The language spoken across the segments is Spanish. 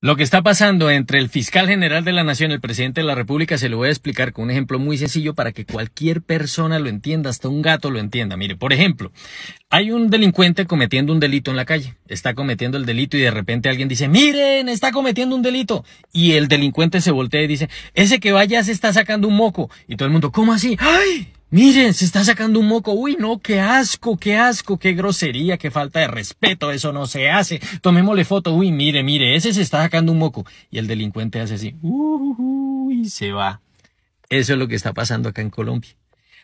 Lo que está pasando entre el fiscal general de la Nación y el presidente de la República se lo voy a explicar con un ejemplo muy sencillo para que cualquier persona lo entienda, hasta un gato lo entienda. Mire, por ejemplo, hay un delincuente cometiendo un delito en la calle, está cometiendo el delito y de repente alguien dice, miren, está cometiendo un delito. Y el delincuente se voltea y dice, ese que vaya se está sacando un moco. Y todo el mundo, ¿cómo así? ¡Ay! Miren, se está sacando un moco. Uy, no, qué asco, qué asco, qué grosería, qué falta de respeto. Eso no se hace. Tomémosle foto. Uy, mire, mire, ese se está sacando un moco. Y el delincuente hace así. Uy, se va. Eso es lo que está pasando acá en Colombia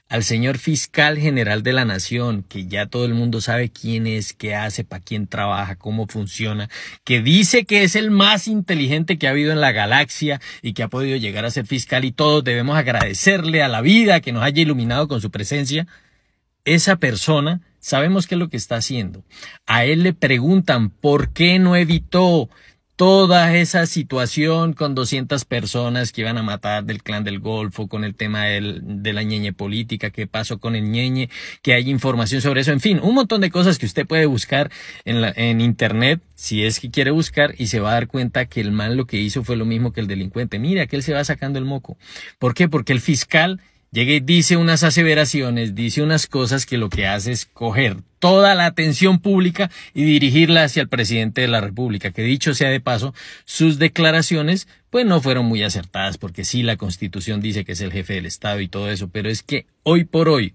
al señor fiscal general de la nación, que ya todo el mundo sabe quién es, qué hace, para quién trabaja, cómo funciona, que dice que es el más inteligente que ha habido en la galaxia y que ha podido llegar a ser fiscal y todos debemos agradecerle a la vida que nos haya iluminado con su presencia, esa persona sabemos qué es lo que está haciendo. A él le preguntan por qué no evitó toda esa situación con 200 personas que iban a matar del clan del Golfo, con el tema de la ñeñe política, qué pasó con el ñeñe, que hay información sobre eso, en fin, un montón de cosas que usted puede buscar en, en internet si es que quiere buscar y se va a dar cuenta que el mal lo que hizo fue lo mismo que el delincuente. Mira, que él se va sacando el moco. ¿Por qué? Porque el fiscal llega y dice unas aseveraciones, dice unas cosas que lo que hace es coger toda la atención pública y dirigirla hacia el presidente de la República, que dicho sea de paso, sus declaraciones pues no fueron muy acertadas, porque sí, la constitución dice que es el jefe del Estado y todo eso, pero es que hoy por hoy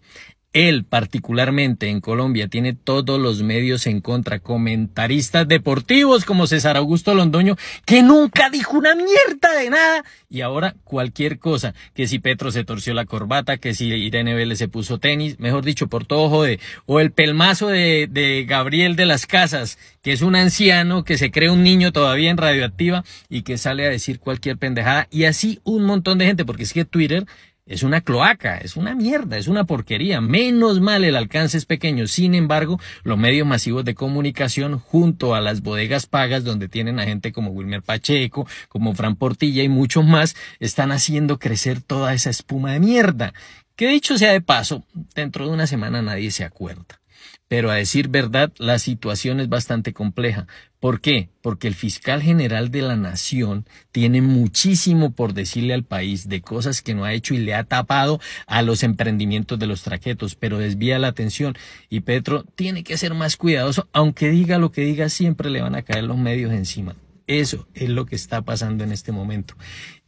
él particularmente en Colombia tiene todos los medios en contra, comentaristas deportivos como César Augusto Londoño, que nunca dijo una mierda de nada, y ahora cualquier cosa, que si Petro se torció la corbata, que si Irene Vélez se puso tenis, mejor dicho, por todo jode, o el pelmazo de, de Gabriel de las Casas, que es un anciano que se cree un niño todavía en radioactiva y que sale a decir cualquier pendejada, y así un montón de gente, porque es que Twitter es una cloaca, es una mierda, es una porquería. Menos mal el alcance es pequeño. Sin embargo, los medios masivos de comunicación junto a las bodegas pagas donde tienen a gente como Wilmer Pacheco, como Fran Portilla y muchos más, están haciendo crecer toda esa espuma de mierda. Que dicho sea de paso, dentro de una semana nadie se acuerda. Pero a decir verdad, la situación es bastante compleja. ¿Por qué? Porque el fiscal general de la nación tiene muchísimo por decirle al país de cosas que no ha hecho y le ha tapado a los emprendimientos de los traquetos, pero desvía la atención. Y Petro tiene que ser más cuidadoso, aunque diga lo que diga, siempre le van a caer los medios encima. Eso es lo que está pasando en este momento.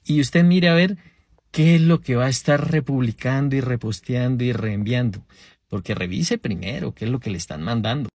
Y usted mire a ver qué es lo que va a estar republicando y reposteando y reenviando porque revise primero qué es lo que le están mandando.